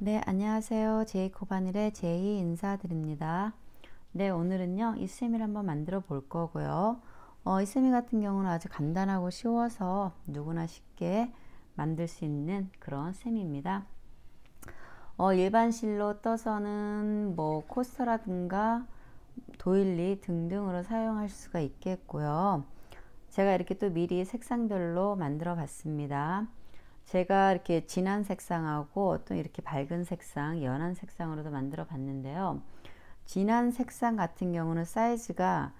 네, 안녕하세요. 제이콥 바닐의 제이 인사드립니다. 네, 오늘은요. 이스미를 한번 만들어 볼 거고요. 어, 이스미 같은 경우는 아주 간단하고 쉬워서 누구나 쉽게 만들 수 있는 그런 셈입니다. 어, 일반 실로 떠서는 뭐 코스터라든가 도일리 등등으로 사용할 수가 있겠고요. 제가 이렇게 또 미리 색상별로 만들어 봤습니다. 제가 이렇게 진한 색상하고 또 이렇게 밝은 색상, 연한 색상으로도 만들어 봤는데요. 진한 색상 같은 경우는 사이즈가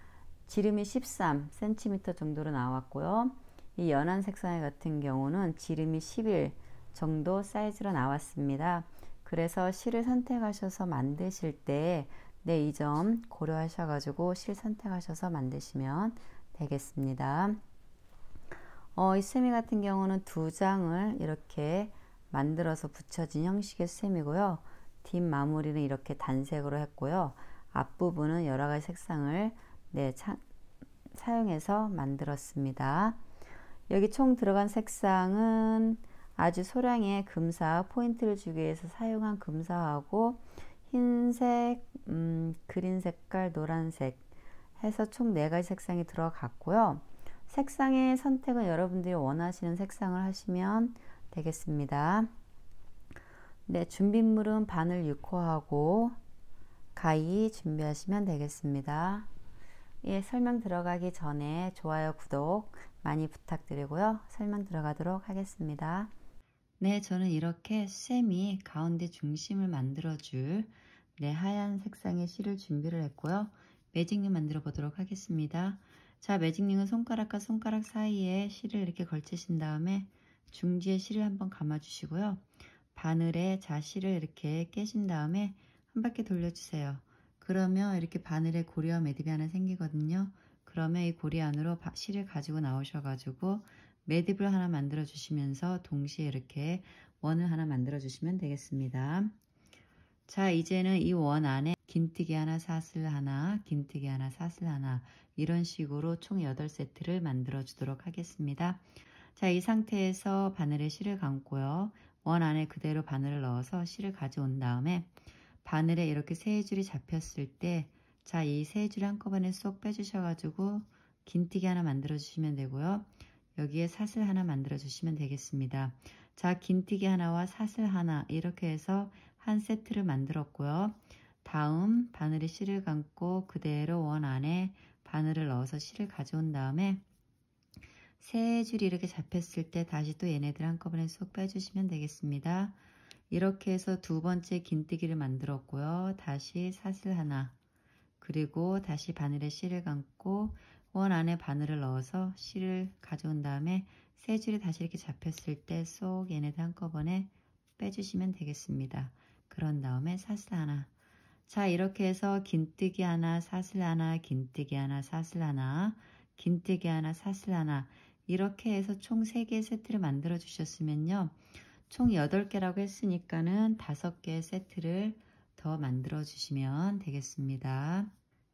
지름이 13cm 정도로 나왔고요. 이 연한 색상 같은 경우는 지름이 11 정도 사이즈로 나왔습니다. 그래서 실을 선택하셔서 만드실 때 네, 이 점 고려하셔가지고 실 선택하셔서 만드시면 되겠습니다. 어, 이 세미 같은 경우는 두 장을 이렇게 만들어서 붙여진 형식의 셈미고요뒷 마무리는 이렇게 단색으로 했고요. 앞부분은 여러 가지 색상을 네, 차, 사용해서 만들었습니다. 여기 총 들어간 색상은 아주 소량의 금사 포인트를 주기 위해서 사용한 금사하고 흰색, 음, 그린 색깔, 노란색 해서 총 4가지 색상이 들어갔고요. 색상의 선택은 여러분들이 원하시는 색상을 하시면 되겠습니다. 네, 준비물은 바늘 6호하고 가위 준비하시면 되겠습니다. 예, 설명 들어가기 전에 좋아요, 구독 많이 부탁드리고요. 설명 들어가도록 하겠습니다. 네, 저는 이렇게 쌤이 가운데 중심을 만들어줄 네, 하얀 색상의 실을 준비를 했고요. 매직류 만들어 보도록 하겠습니다. 자, 매직링은 손가락과 손가락 사이에 실을 이렇게 걸치신 다음에 중지에 실을 한번 감아주시고요. 바늘에 자 실을 이렇게 깨신 다음에 한 바퀴 돌려주세요. 그러면 이렇게 바늘에 고리와 매듭이 하나 생기거든요. 그러면 이 고리 안으로 실을 가지고 나오셔가지고 매듭을 하나 만들어 주시면서 동시에 이렇게 원을 하나 만들어 주시면 되겠습니다. 자 이제는 이 원 안에 긴뜨기 하나 사슬 하나 긴뜨기 하나 사슬 하나 이런 식으로 총 8세트를 만들어 주도록 하겠습니다. 자 이 상태에서 바늘에 실을 감고요. 원 안에 그대로 바늘을 넣어서 실을 가져온 다음에 바늘에 이렇게 세 줄이 잡혔을 때 자이 세줄 한꺼번에 쏙 빼주셔가지고 긴뜨기 하나 만들어 주시면 되고요. 여기에 사슬 하나 만들어 주시면 되겠습니다. 자 긴뜨기 하나와 사슬 하나 이렇게 해서 한 세트를 만들었고요. 다음 바늘에 실을 감고 그대로 원 안에 바늘을 넣어서 실을 가져온 다음에 세줄 이렇게 잡혔을 때 다시 또 얘네들 한꺼번에 쏙 빼주시면 되겠습니다. 이렇게 해서 두 번째 긴뜨기를 만들었고요. 다시 사슬 하나 그리고 다시 바늘에 실을 감고 원 안에 바늘을 넣어서 실을 가져온 다음에 세 줄이 다시 이렇게 잡혔을 때 쏙 얘네들 한꺼번에 빼주시면 되겠습니다. 그런 다음에 사슬 하나 자 이렇게 해서 긴뜨기 하나 사슬 하나 긴뜨기 하나 사슬 하나 긴뜨기 하나 사슬 하나 이렇게 해서 총 3개의 세트를 만들어 주셨으면요 총 8개라고 했으니까는 5개의 세트를 더 만들어 주시면 되겠습니다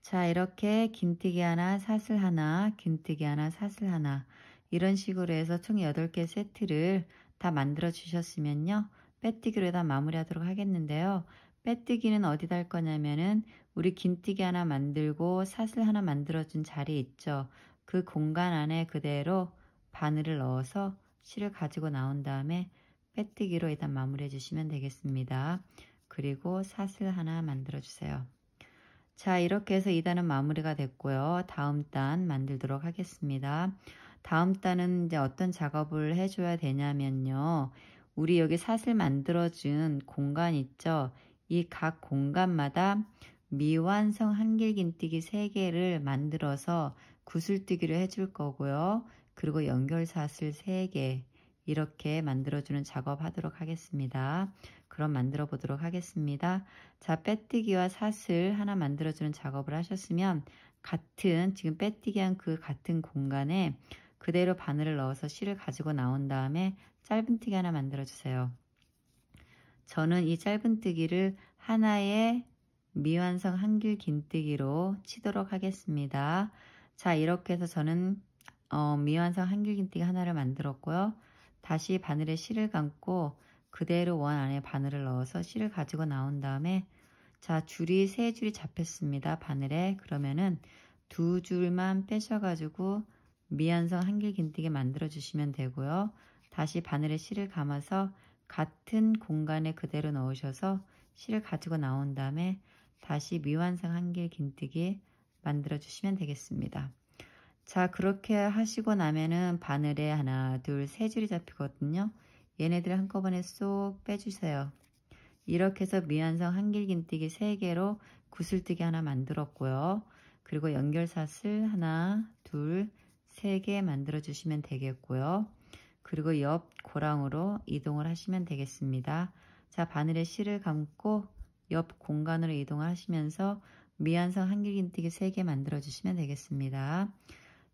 자 이렇게 긴뜨기 하나 사슬 하나 긴뜨기 하나 사슬 하나 이런 식으로 해서 총 8개 세트를 다 만들어 주셨으면요 빼뜨기로 다 마무리하도록 하겠는데요 빼뜨기는 어디다 할 거냐면은 우리 긴뜨기 하나 만들고 사슬 하나 만들어준 자리 있죠. 그 공간 안에 그대로 바늘을 넣어서 실을 가지고 나온 다음에 빼뜨기로 일단 마무리해 주시면 되겠습니다. 그리고 사슬 하나 만들어 주세요. 자 이렇게 해서 2단은 마무리가 됐고요. 다음 단 만들도록 하겠습니다. 다음 단은 이제 어떤 작업을 해줘야 되냐면요. 우리 여기 사슬 만들어준 공간 있죠. 이각 공간마다 미완성 한길긴뜨기 3개를 만들어서 구슬뜨기를 해줄 거고요. 그리고 연결사슬 3개 이렇게 만들어주는 작업하도록 하겠습니다. 그럼 만들어 보도록 하겠습니다. 자, 빼뜨기와 사슬 하나 만들어주는 작업을 하셨으면 같은 지금 빼뜨기한 그 같은 공간에 그대로 바늘을 넣어서 실을 가지고 나온 다음에 짧은뜨기 하나 만들어주세요. 저는 이 짧은뜨기를 하나의 미완성 한길 긴뜨기로 치도록 하겠습니다. 자 이렇게 해서 저는 어, 미완성 한길 긴뜨기 하나를 만들었고요. 다시 바늘에 실을 감고 그대로 원 안에 바늘을 넣어서 실을 가지고 나온 다음에 자 줄이 세 줄이 잡혔습니다. 바늘에 그러면은 두 줄만 빼셔가지고 미완성 한길 긴뜨기 만들어 주시면 되고요. 다시 바늘에 실을 감아서 같은 공간에 그대로 넣으셔서 실을 가지고 나온 다음에 다시 미완성 한길 긴뜨기 만들어 주시면 되겠습니다. 자 그렇게 하시고 나면은 바늘에 하나 둘세 줄이 잡히거든요. 얘네들 한꺼번에 쏙 빼주세요. 이렇게 해서 미완성 한길긴뜨기 3개로 구슬뜨기 하나 만들었고요. 그리고 연결사슬 하나, 둘, 세 개 만들어주시면 되겠고요. 그리고 옆 고랑으로 이동을 하시면 되겠습니다. 자, 바늘에 실을 감고 옆 공간으로 이동하시면서 미완성 한길긴뜨기 3개 만들어주시면 되겠습니다.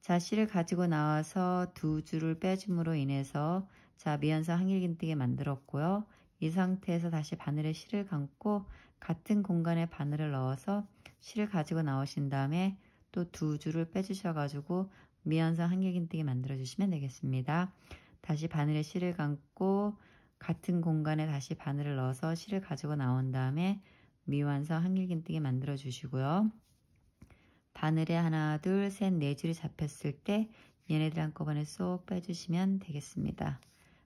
자, 실을 가지고 나와서 두 줄을 빼줌으로 인해서 자, 미완성 한길긴뜨기 만들었고요. 이 상태에서 다시 바늘에 실을 감고 같은 공간에 바늘을 넣어서 실을 가지고 나오신 다음에 또 두 줄을 빼주셔가지고 미완성 한길긴뜨기 만들어주시면 되겠습니다. 다시 바늘에 실을 감고 같은 공간에 다시 바늘을 넣어서 실을 가지고 나온 다음에 미완성 한길긴뜨기 만들어 주시고요. 바늘에 하나, 둘, 셋, 네 줄이 잡혔을 때 얘네들 한꺼번에 쏙 빼주시면 되겠습니다.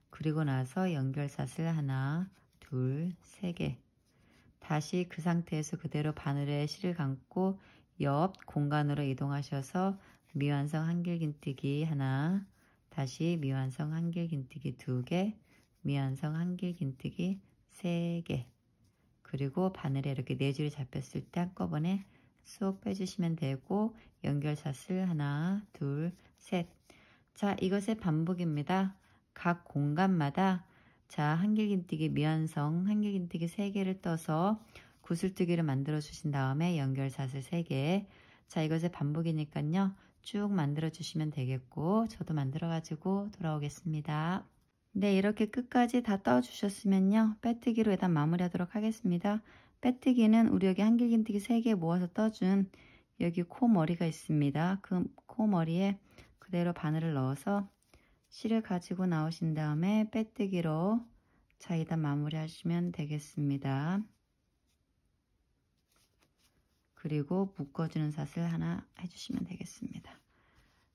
그리고 나서 연결사슬 하나, 둘, 세 개. 다시 그 상태에서 그대로 바늘에 실을 감고 옆 공간으로 이동하셔서 미완성 한길긴뜨기 하나, 다시 미완성 한길긴뜨기 2개, 미완성 한길긴뜨기 3개 그리고 바늘에 이렇게 4줄 잡혔을 때 한꺼번에 쏙 빼주시면 되고 연결샷을 하나, 둘, 셋. 자, 이것의 반복입니다. 각 공간마다 자, 한길긴뜨기 미완성, 한길긴뜨기 3개를 떠서 구슬뜨기를 만들어 주신 다음에 연결샷을 3개. 자, 이것의 반복이니까요. 쭉 만들어 주시면 되겠고 저도 만들어 가지고 돌아오겠습니다. 네 이렇게 끝까지 다 떠주셨으면요 빼뜨기로 일단 마무리하도록 하겠습니다. 빼뜨기는 우리 여기 한길긴뜨기 3개 모아서 떠준 여기 코머리가 있습니다. 그 코머리에 그대로 바늘을 넣어서 실을 가지고 나오신 다음에 빼뜨기로 자 일단 마무리하시면 되겠습니다. 그리고 묶어주는 사슬 하나 해주시면 되겠습니다.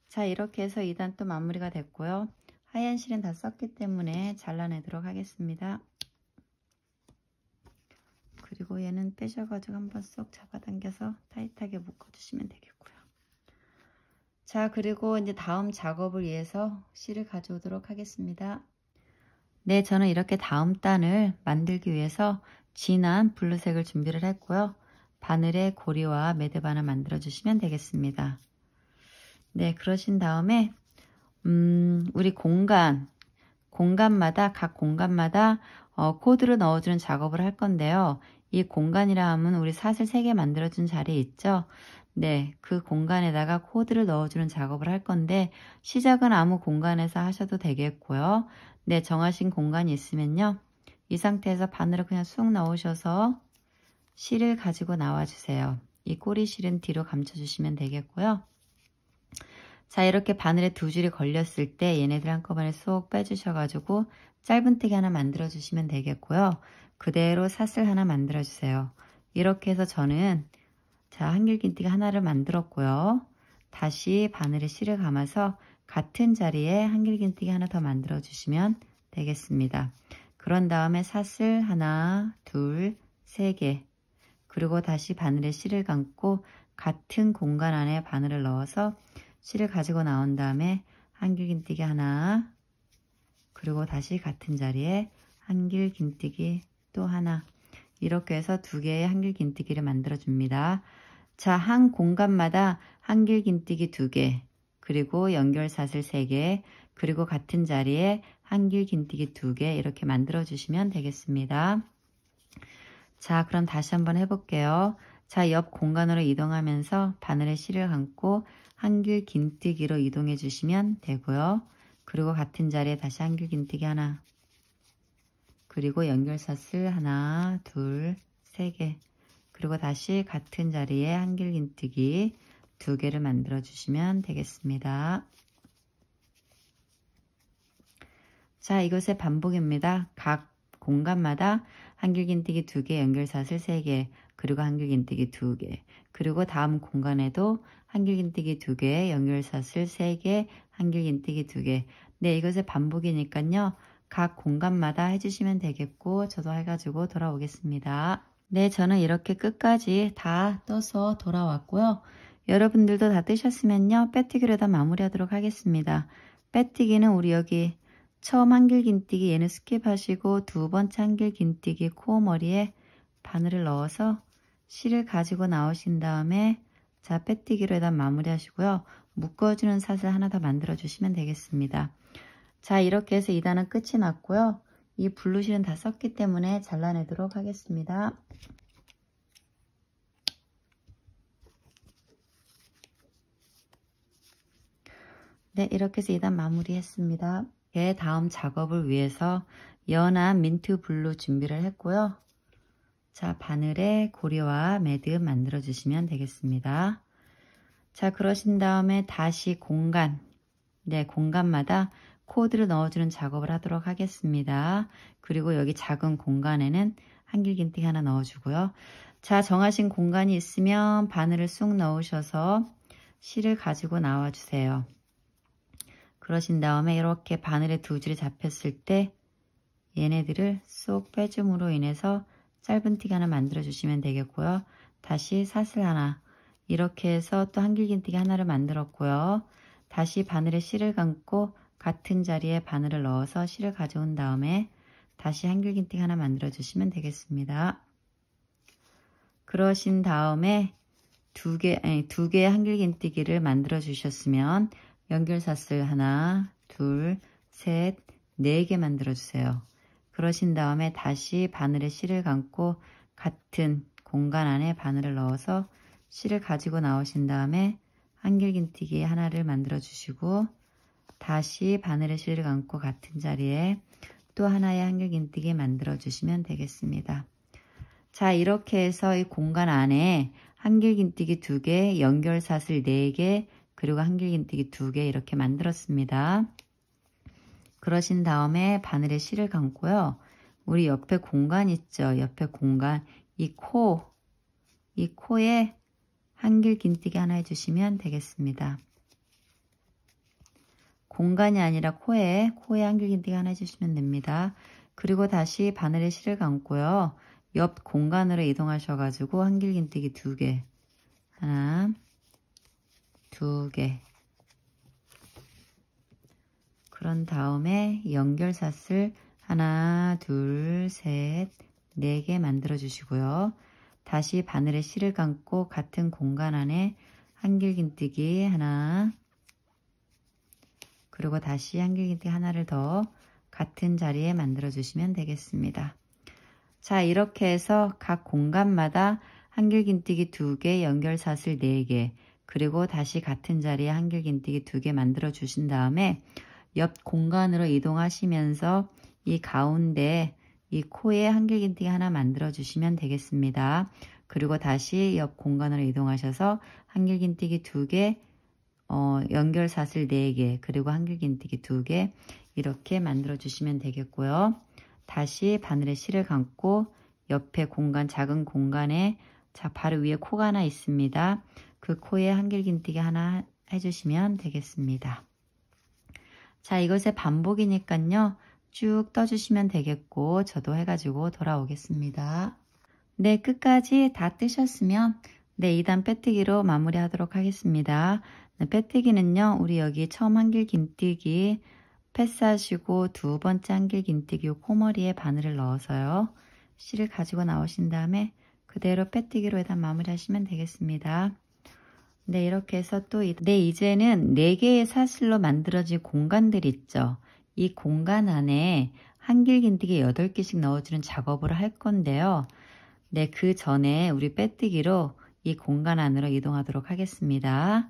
자 이렇게 해서 2단 또 마무리가 됐고요. 하얀 실은 다 썼기 때문에 잘라내도록 하겠습니다. 그리고 얘는 빼셔가지고 한번 쏙 잡아당겨서 타이트하게 묶어주시면 되겠고요. 자 그리고 이제 다음 작업을 위해서 실을 가져오도록 하겠습니다. 네 저는 이렇게 다음 단을 만들기 위해서 진한 블루색을 준비를 했고요. 바늘에 고리와 매듭 하나 만들어주시면 되겠습니다. 네, 그러신 다음에 음, 우리 공간, 공간마다 각 공간마다 어, 코드를 넣어주는 작업을 할 건데요. 이 공간이라 하면 우리 사슬 3개 만들어준 자리 있죠? 네, 그 공간에다가 코드를 넣어주는 작업을 할 건데 시작은 아무 공간에서 하셔도 되겠고요. 네, 정하신 공간이 있으면요. 이 상태에서 바늘을 그냥 쑥 넣으셔서 실을 가지고 나와주세요. 이 꼬리 실은 뒤로 감춰주시면 되겠고요. 자 이렇게 바늘에 두 줄이 걸렸을 때 얘네들 한꺼번에 쏙 빼주셔가지고 짧은뜨기 하나 만들어주시면 되겠고요. 그대로 사슬 하나 만들어주세요. 이렇게 해서 저는 자 한길긴뜨기 하나를 만들었고요. 다시 바늘에 실을 감아서 같은 자리에 한길긴뜨기 하나 더 만들어주시면 되겠습니다. 그런 다음에 사슬 하나, 둘, 세 개, 그리고 다시 바늘에 실을 감고 같은 공간 안에 바늘을 넣어서 실을 가지고 나온 다음에 한길긴뜨기 하나 그리고 다시 같은 자리에 한길긴뜨기 또 하나 이렇게 해서 두 개의 한길긴뜨기를 만들어 줍니다. 자, 한 공간마다 한길긴뜨기 두 개 그리고 연결사슬 세 개 그리고 같은 자리에 한길긴뜨기 두 개 이렇게 만들어 주시면 되겠습니다. 자, 그럼 다시 한번 해볼게요. 자, 옆 공간으로 이동하면서 바늘에 실을 감고 한길 긴뜨기로 이동해 주시면 되고요. 그리고 같은 자리에 다시 한길 긴뜨기 하나 그리고 연결사슬 하나, 둘, 세개 그리고 다시 같은 자리에 한길 긴뜨기 두 개를 만들어 주시면 되겠습니다. 자, 이것의 반복입니다. 각 공간마다 한길긴뜨기 2개, 연결사슬 3개, 그리고 한길긴뜨기 2개, 그리고 다음 공간에도 한길긴뜨기 2개, 연결사슬 3개, 한길긴뜨기 2개. 네, 이것의 반복이니까요. 각 공간마다 해주시면 되겠고 저도 해가지고 돌아오겠습니다. 네, 저는 이렇게 끝까지 다 떠서 돌아왔고요. 여러분들도 다 뜨셨으면요. 빼뜨기로다 마무리하도록 하겠습니다. 빼뜨기는 우리 여기 처음 한길 긴뜨기 얘는 스킵하시고 두 번째 한길 긴뜨기 코어머리에 바늘을 넣어서 실을 가지고 나오신 다음에 자 빼뛰기로 일단 마무리하시고요. 묶어주는 사슬 하나 더 만들어주시면 되겠습니다. 자 이렇게 해서 2단은 끝이 났고요. 이 블루 실은 다 썼기 때문에 잘라내도록 하겠습니다. 네 이렇게 해서 2단 마무리했습니다. 예, 다음 작업을 위해서 연한 민트 블루 준비를 했고요. 자, 바늘에 고리와 매듭 만들어주시면 되겠습니다. 자, 그러신 다음에 다시 공간, 네, 공간마다 코드를 넣어주는 작업을 하도록 하겠습니다. 그리고 여기 작은 공간에는 한길긴뜨 하나 넣어주고요. 자, 정하신 공간이 있으면 바늘을 쑥 넣으셔서 실을 가지고 나와주세요. 그러신 다음에 이렇게 바늘에 두 줄이 잡혔을 때 얘네들을 쏙 빼줌으로 인해서 짧은 띠 하나 만들어 주시면 되겠고요. 다시 사슬 하나 이렇게 해서 또 한길긴뜨기 하나를 만들었고요. 다시 바늘에 실을 감고 같은 자리에 바늘을 넣어서 실을 가져온 다음에 다시 한길긴뜨기 하나 만들어 주시면 되겠습니다. 그러신 다음에 두 개, 아니, 두 개의 한길긴뜨기를 만들어 주셨으면 연결사슬 하나, 둘, 셋, 네 개 만들어주세요. 그러신 다음에 다시 바늘에 실을 감고 같은 공간 안에 바늘을 넣어서 실을 가지고 나오신 다음에 한길긴티기 하나를 만들어주시고 다시 바늘에 실을 감고 같은 자리에 또 하나의 한길긴티기 만들어주시면 되겠습니다. 자 이렇게 해서 이 공간 안에 한길긴티기 두개 연결사슬 4개, 그리고 한길긴뜨기 두 개 이렇게 만들었습니다. 그러신 다음에 바늘에 실을 감고요. 우리 옆에 공간 있죠? 옆에 공간 이 코, 이 코에 한길 긴뜨기 하나 해주시면 되겠습니다. 공간이 아니라 코에, 코에 한길 긴뜨기 하나 해주시면 됩니다. 그리고 다시 바늘에 실을 감고요. 옆 공간으로 이동하셔가지고 한길 긴뜨기 두 개, 하나, 두 개. 그런 다음에 연결사슬 하나, 둘, 셋, 네 개 만들어 주시고요. 다시 바늘에 실을 감고 같은 공간 안에 한길긴뜨기 하나 그리고 다시 한길긴뜨기 하나를 더 같은 자리에 만들어 주시면 되겠습니다. 자 이렇게 해서 각 공간마다 한길긴뜨기 두개 연결사슬 4개, 그리고 다시 같은 자리에 한길긴뜨기 두 개 만들어 주신 다음에 옆 공간으로 이동하시면서 이 가운데 이 코에 한길긴뜨기 하나 만들어 주시면 되겠습니다. 그리고 다시 옆 공간으로 이동하셔서 한길긴뜨기 두개 어, 연결사슬 4개 그리고 한길긴뜨기 2개 이렇게 만들어 주시면 되겠고요. 다시 바늘에 실을 감고 옆에 공간 작은 공간에 자 바로 위에 코가 하나 있습니다. 그 코에 한길긴뜨기 하나 해주시면 되겠습니다. 자 이것의 반복이니까요. 쭉 떠주시면 되겠고 저도 해가지고 돌아오겠습니다. 네 끝까지 다 뜨셨으면 네 2단 빼뜨기로 마무리 하도록 하겠습니다. 네, 빼뜨기는요 우리 여기 처음 한길긴뜨기 패스하시고 두 번째 한길긴뜨기 코머리에 바늘을 넣어서요. 실을 가지고 나오신 다음에 그대로 빼뜨기로 해단 마무리하시면 되겠습니다. 네, 이렇게 해서 또 네, 이제는 4개의 사슬로 만들어진 공간들 있죠. 이 공간 안에 한길긴뜨기 8개씩 넣어주는 작업을 할 건데요. 네, 그 전에 우리 빼뜨기로 이 공간 안으로 이동하도록 하겠습니다.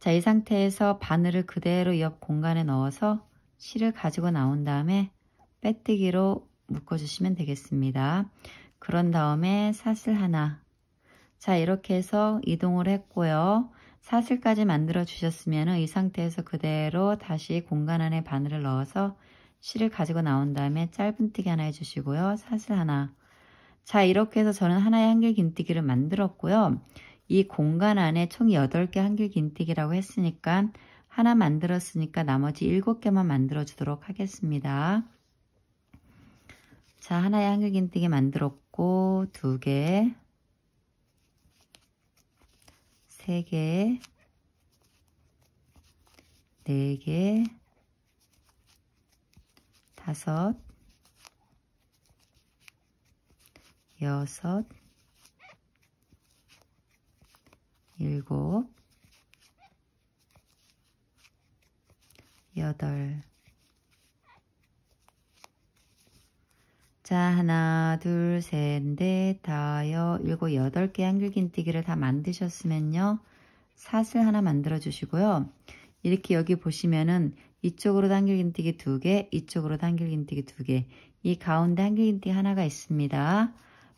자, 이 상태에서 바늘을 그대로 옆 공간에 넣어서 실을 가지고 나온 다음에 빼뜨기로 묶어주시면 되겠습니다. 그런 다음에 사슬 하나. 자, 이렇게 해서 이동을 했고요. 사슬까지 만들어 주셨으면 이 상태에서 그대로 다시 공간 안에 바늘을 넣어서 실을 가지고 나온 다음에 짧은뜨기 하나 해주시고요. 사슬 하나. 자 이렇게 해서 저는 하나의 한길 긴뜨기를 만들었고요. 이 공간 안에 총 8개 한길 긴뜨기라고 했으니까 하나 만들었으니까 나머지 7개만 만들어 주도록 하겠습니다. 자 하나의 한길 긴뜨기 만들었고 두개 3개, 4개, 5, 6, 7, 8, 자 하나 둘 셋 넷 다여 일곱 여덟 개한길긴뜨기를다 만드셨으면요 사슬 하나 만들어 주시고요 이렇게 여기 보시면은 이쪽으로 한길긴뜨기 두 개, 이쪽으로 한길긴뜨기 두 개, 이 가운데 한길긴뜨기 하나가 있습니다.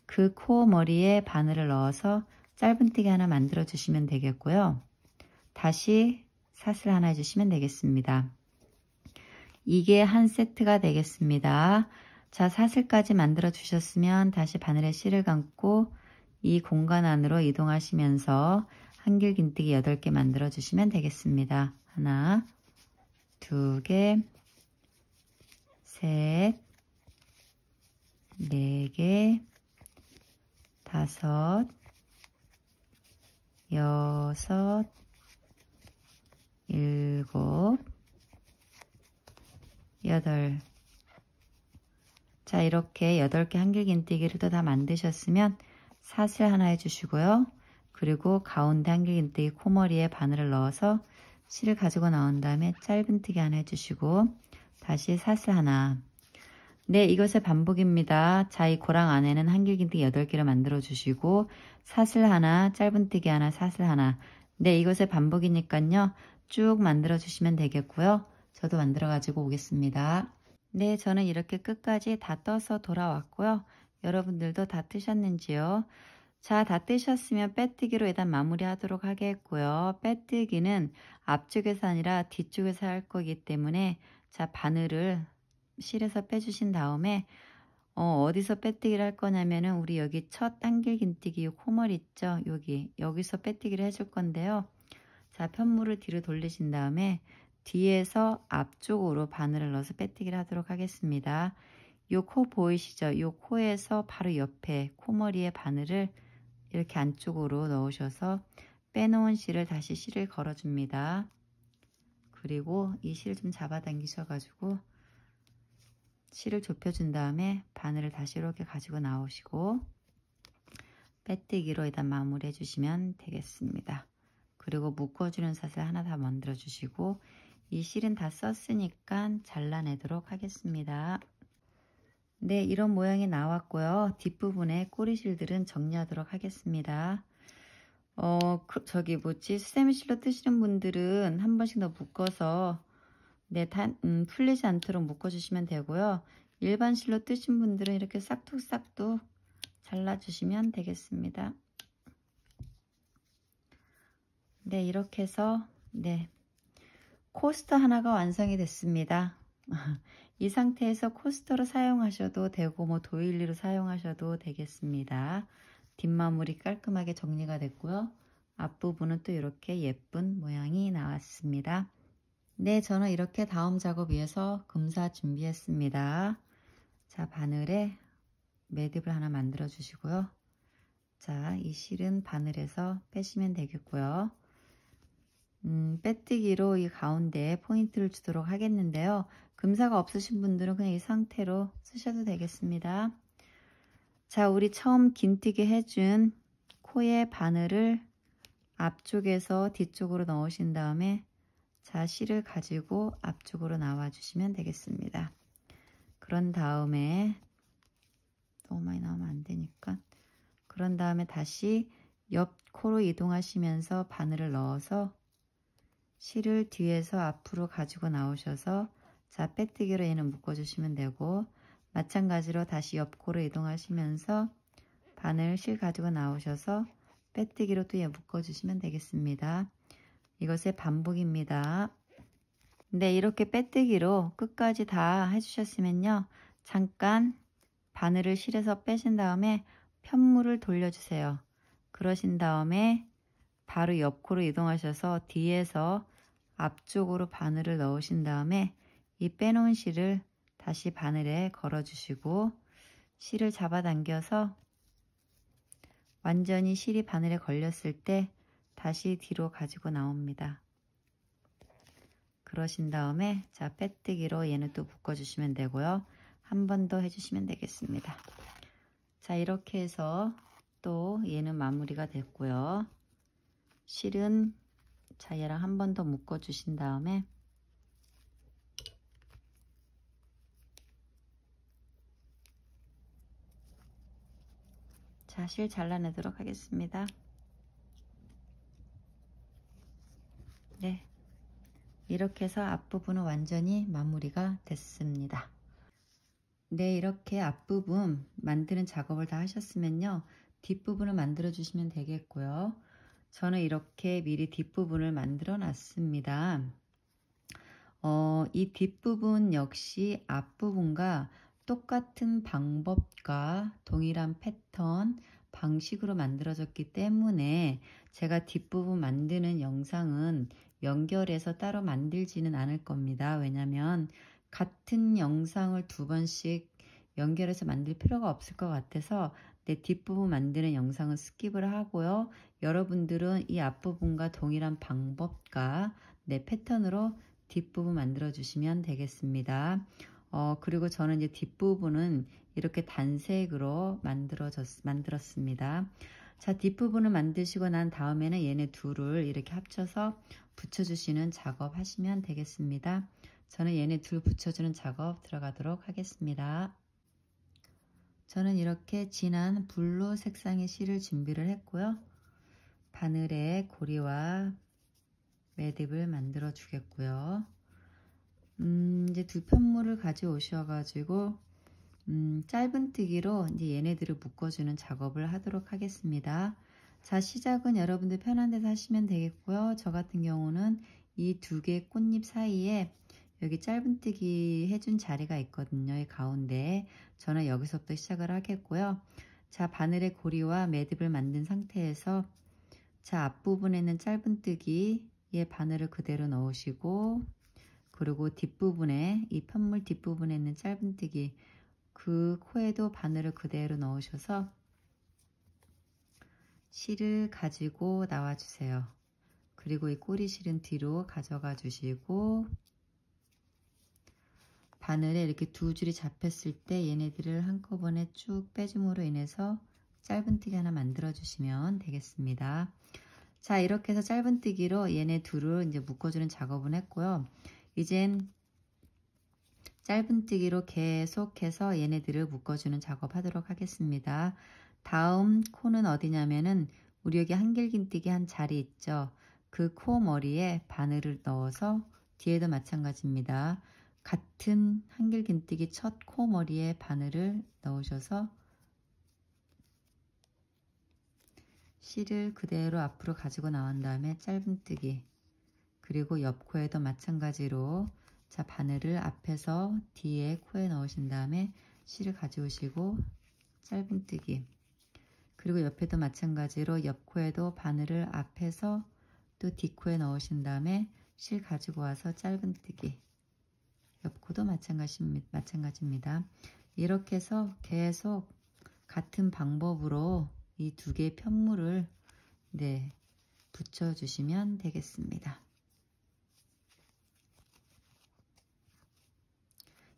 그 코 머리에 바늘을 넣어서 짧은뜨기 하나 만들어 주시면 되겠고요. 다시 사슬 하나 해주시면 되겠습니다. 이게 한 세트가 되겠습니다. 자, 사슬까지 만들어 주셨으면 다시 바늘에 실을 감고 이 공간 안으로 이동하시면서 한길 긴뜨기 8개 만들어 주시면 되겠습니다. 하나, 두 개, 셋, 네 개, 다섯, 여섯, 일곱, 여덟, 자 이렇게 8개 한길긴뜨기를 또 다 만드셨으면 사슬 하나 해주시고요. 그리고 가운데 한길긴뜨기 코머리에 바늘을 넣어서 실을 가지고 나온 다음에 짧은뜨기 하나 해주시고 다시 사슬 하나 네 이것의 반복입니다. 자 이 고랑 안에는 한길긴뜨기 8개로 만들어주시고 사슬 하나 짧은뜨기 하나 사슬 하나 네 이것의 반복이니까요. 쭉 만들어주시면 되겠고요. 저도 만들어가지고 오겠습니다. 네, 저는 이렇게 끝까지 다 떠서 돌아왔고요. 여러분들도 다 뜨셨는지요? 자, 다 뜨셨으면 빼뜨기로 일단 마무리하도록 하겠고요. 빼뜨기는 앞쪽에서 아니라 뒤쪽에서 할 거기 때문에 자 바늘을 실에서 빼주신 다음에 어, 디서 빼뜨기를 할 거냐면은 우리 여기 첫 한길긴뜨기 코멀 있죠? 여기 여기서 빼뜨기를 해줄 건데요. 자편물을 뒤로 돌리신 다음에 뒤에서 앞쪽으로 바늘을 넣어서 빼뜨기를 하도록 하겠습니다. 요 코 보이시죠? 요 코에서 바로 옆에 코머리에 바늘을 이렇게 안쪽으로 넣으셔서 빼놓은 실을 다시 실을 걸어줍니다. 그리고 이 실을 좀 잡아당기셔가지고 실을 좁혀준 다음에 바늘을 다시 이렇게 가지고 나오시고 빼뜨기로 일단 마무리해 주시면 되겠습니다. 그리고 묶어주는 사슬 하나 다 만들어 주시고 이 실은 다 썼으니까 잘라내도록 하겠습니다. 네, 이런 모양이 나왔고요. 뒷부분에 꼬리실들은 정리하도록 하겠습니다. 어, 그, 저기 뭐지? 수세미실로 뜨시는 분들은 한 번씩 더 묶어서 네, 단, 음, 풀리지 않도록 묶어주시면 되고요. 일반 실로 뜨신 분들은 이렇게 싹둑싹둑 잘라주시면 되겠습니다. 네, 이렇게 해서 네 코스터 하나가 완성이 됐습니다. 이 상태에서 코스터로 사용하셔도 되고 뭐 도일리로 사용하셔도 되겠습니다. 뒷마무리 깔끔하게 정리가 됐고요. 앞부분은 또 이렇게 예쁜 모양이 나왔습니다. 네, 저는 이렇게 다음 작업 위해서 금사 준비했습니다. 자, 바늘에 매듭을 하나 만들어 주시고요. 자, 이 실은 바늘에서 빼시면 되겠고요. 음, 빼뜨기로 이 가운데에 포인트를 주도록 하겠는데요. 금사가 없으신 분들은 그냥 이 상태로 쓰셔도 되겠습니다. 자, 우리 처음 긴뜨기 해준 코의 바늘을 앞쪽에서 뒤쪽으로 넣으신 다음에 자, 실을 가지고 앞쪽으로 나와주시면 되겠습니다. 그런 다음에 너무 많이 나오면 안 되니까 그런 다음에 다시 옆 코로 이동하시면서 바늘을 넣어서 실을 뒤에서 앞으로 가지고 나오셔서 자 빼뜨기로 얘는 묶어주시면 되고 마찬가지로 다시 옆코로 이동하시면서 바늘 실 가지고 나오셔서 빼뜨기로 또 얘 묶어주시면 되겠습니다. 이것의 반복입니다. 근데 네, 이렇게 빼뜨기로 끝까지 다 해주셨으면요. 잠깐 바늘을 실에서 빼신 다음에 편물을 돌려주세요. 그러신 다음에 바로 옆코로 이동하셔서 뒤에서 앞쪽으로 바늘을 넣으신 다음에 이 빼놓은 실을 다시 바늘에 걸어주시고 실을 잡아당겨서 완전히 실이 바늘에 걸렸을 때 다시 뒤로 가지고 나옵니다. 그러신 다음에 자 빼뜨기로 얘는 또 묶어주시면 되고요. 한 번 더 해주시면 되겠습니다. 자 이렇게 해서 또 얘는 마무리가 됐고요. 실은 자 얘랑 한 번 더 묶어 주신 다음에 자 실 잘라내도록 하겠습니다 네 이렇게 해서 앞부분은 완전히 마무리가 됐습니다 네 이렇게 앞부분 만드는 작업을 다 하셨으면요 뒷부분을 만들어 주시면 되겠고요 저는 이렇게 미리 뒷부분을 만들어 놨습니다. 어, 이 뒷부분 역시 앞부분과 똑같은 방법과 동일한 패턴, 방식으로 만들어졌기 때문에 제가 뒷부분 만드는 영상은 연결해서 따로 만들지는 않을 겁니다. 왜냐하면 같은 영상을 두 번씩 연결해서 만들 필요가 없을 것 같아서 내 뒷부분 만드는 영상은 스킵을 하고요. 여러분들은 이 앞부분과 동일한 방법과 네, 패턴으로 뒷부분 만들어 주시면 되겠습니다. 어, 그리고 저는 이제 뒷부분은 이렇게 단색으로 만들어졌, 만들었습니다. 자, 뒷부분을 만드시고 난 다음에는 얘네 둘을 이렇게 합쳐서 붙여주시는 작업 하시면 되겠습니다. 저는 얘네 둘 붙여주는 작업 들어가도록 하겠습니다. 저는 이렇게 진한 블루 색상의 실을 준비를 했고요. 바늘에 고리와 매듭을 만들어 주겠고요. 음, 이제 두 편물을 가져오셔가지고 음, 짧은뜨기로 이제 얘네들을 묶어주는 작업을 하도록 하겠습니다. 자 시작은 여러분들 편한 데서 하시면 되겠고요. 저 같은 경우는 이 두 개 꽃잎 사이에 여기 짧은뜨기 해준 자리가 있거든요. 이 가운데 저는 여기서부터 시작을 하겠고요. 자 바늘의 고리와 매듭을 만든 상태에서 자, 앞부분에는 짧은뜨기의 바늘을 그대로 넣으시고 그리고 뒷부분에 이 편물 뒷부분에 있는 짧은뜨기 그 코에도 바늘을 그대로 넣으셔서 실을 가지고 나와주세요. 그리고 이 꼬리실은 뒤로 가져가 주시고 바늘에 이렇게 두 줄이 잡혔을 때 얘네들을 한꺼번에 쭉 빼줌으로 인해서 짧은뜨기 하나 만들어 주시면 되겠습니다. 자 이렇게 해서 짧은뜨기로 얘네 둘을 이제 묶어주는 작업은 했고요. 이젠 짧은뜨기로 계속해서 얘네들을 묶어주는 작업 하도록 하겠습니다. 다음 코는 어디냐면은 우리 여기 한길긴뜨기 한 자리 있죠. 그 코 머리에 바늘을 넣어서 뒤에도 마찬가지입니다. 같은 한길긴뜨기 첫 코 머리에 바늘을 넣으셔서 실을 그대로 앞으로 가지고 나온 다음에 짧은뜨기 그리고 옆 코에도 마찬가지로 자 바늘을 앞에서 뒤에 코에 넣으신 다음에 실을 가져오시고 짧은뜨기 그리고 옆에도 마찬가지로 옆 코에도 바늘을 앞에서 또 뒤코에 넣으신 다음에 실 가지고 와서 짧은뜨기 옆 코도 마찬가지입니다. 이렇게 해서 계속 같은 방법으로 이두 개의 편물을 네, 붙여주시면 되겠습니다.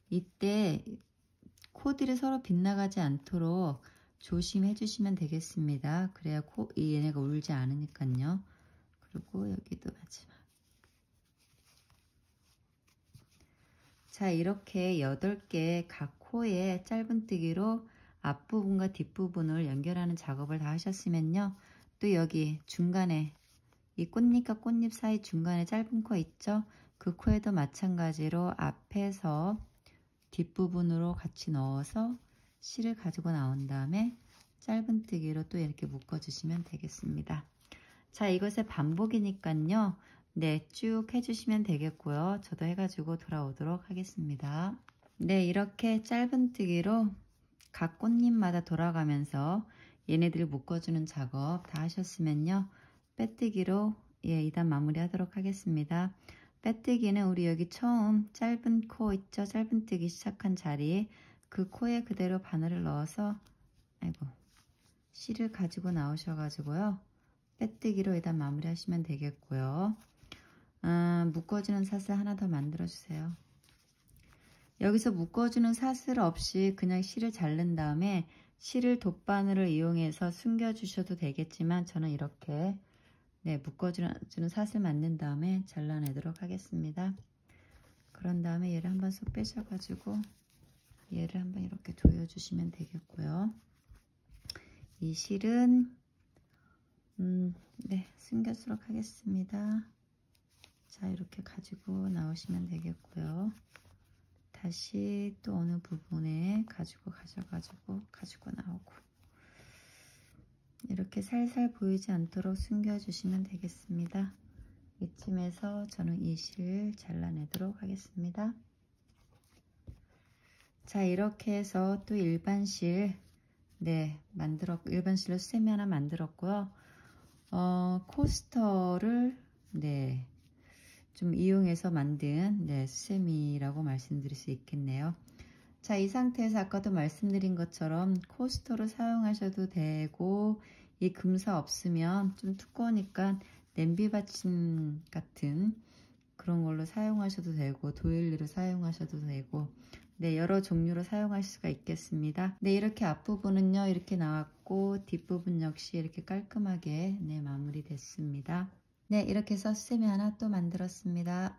이때 코디를 서로 빗나가지 않도록 조심해 주시면 되겠습니다. 그래야 코, 얘네가 울지 않으니까요. 그리고 여기도 마지막. 자, 이렇게 8개 각 코에 짧은뜨기로 앞부분과 뒷부분을 연결하는 작업을 다 하셨으면요. 또 여기 중간에 이 꽃잎과 꽃잎 사이 중간에 짧은 코 있죠? 그 코에도 마찬가지로 앞에서 뒷부분으로 같이 넣어서 실을 가지고 나온 다음에 짧은뜨기로 또 이렇게 묶어주시면 되겠습니다. 자, 이것의 반복이니까요. 네, 쭉 해주시면 되겠고요. 저도 해가지고 돌아오도록 하겠습니다. 네, 이렇게 짧은뜨기로 각 꽃잎마다 돌아가면서 얘네들을 묶어주는 작업 다 하셨으면요. 빼뜨기로 예, 2단 마무리 하도록 하겠습니다. 빼뜨기는 우리 여기 처음 짧은 코 있죠? 짧은 뜨기 시작한 자리 그 코에 그대로 바늘을 넣어서 아이고 실을 가지고 나오셔가지고요. 빼뜨기로 일단 마무리하시면 되겠고요. 아, 묶어주는 사슬 하나 더 만들어주세요. 여기서 묶어주는 사슬 없이 그냥 실을 자른 다음에 실을 돗바늘을 이용해서 숨겨주셔도 되겠지만 저는 이렇게 네, 묶어주는 사슬 만든 다음에 잘라내도록 하겠습니다. 그런 다음에 얘를 한번 쏙 빼셔가지고 얘를 한번 이렇게 조여주시면 되겠고요. 이 실은 음, 네, 숨겨수록 하겠습니다. 자, 이렇게 가지고 나오시면 되겠고요. 다시 또 어느 부분에 가지고 가져가지고 가지고 나오고 이렇게 살살 보이지 않도록 숨겨주시면 되겠습니다. 이쯤에서 저는 이 실 잘라내도록 하겠습니다. 자 이렇게 해서 또 일반 실 네, 만들었 일반 실로 쌤이 하나 만들었고요. 어, 코스터를 네좀 이용해서 만든 네, 수세미라고 말씀드릴 수 있겠네요. 자, 이 상태에서 아까도 말씀드린 것처럼 코스터로 사용하셔도 되고 이 금사 없으면 좀 두꺼우니까 냄비 받침 같은 그런 걸로 사용하셔도 되고 도일리로 사용하셔도 되고 네, 여러 종류로 사용할 수가 있겠습니다. 네, 이렇게 앞부분은요, 이렇게 나왔고 뒷부분 역시 이렇게 깔끔하게 네, 마무리됐습니다. 네, 이렇게 해서 수세미 하나 또 만들었습니다.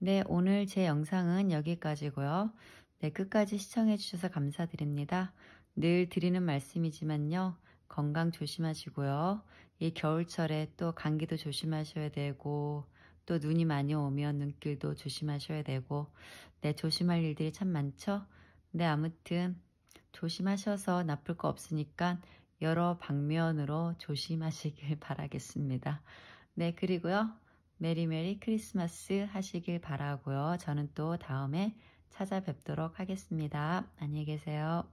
네, 오늘 제 영상은 여기까지고요. 네, 끝까지 시청해주셔서 감사드립니다. 늘 드리는 말씀이지만요. 건강 조심하시고요. 이 겨울철에 또 감기도 조심하셔야 되고 또 눈이 많이 오면 눈길도 조심하셔야 되고 네, 조심할 일들이 참 많죠. 네, 아무튼 조심하셔서 나쁠 거 없으니까 여러 방면으로 조심하시길 바라겠습니다. 네, 그리고요. 메리 메리 크리스마스 하시길 바라고요. 저는 또 다음에 찾아뵙도록 하겠습니다. 안녕히 계세요.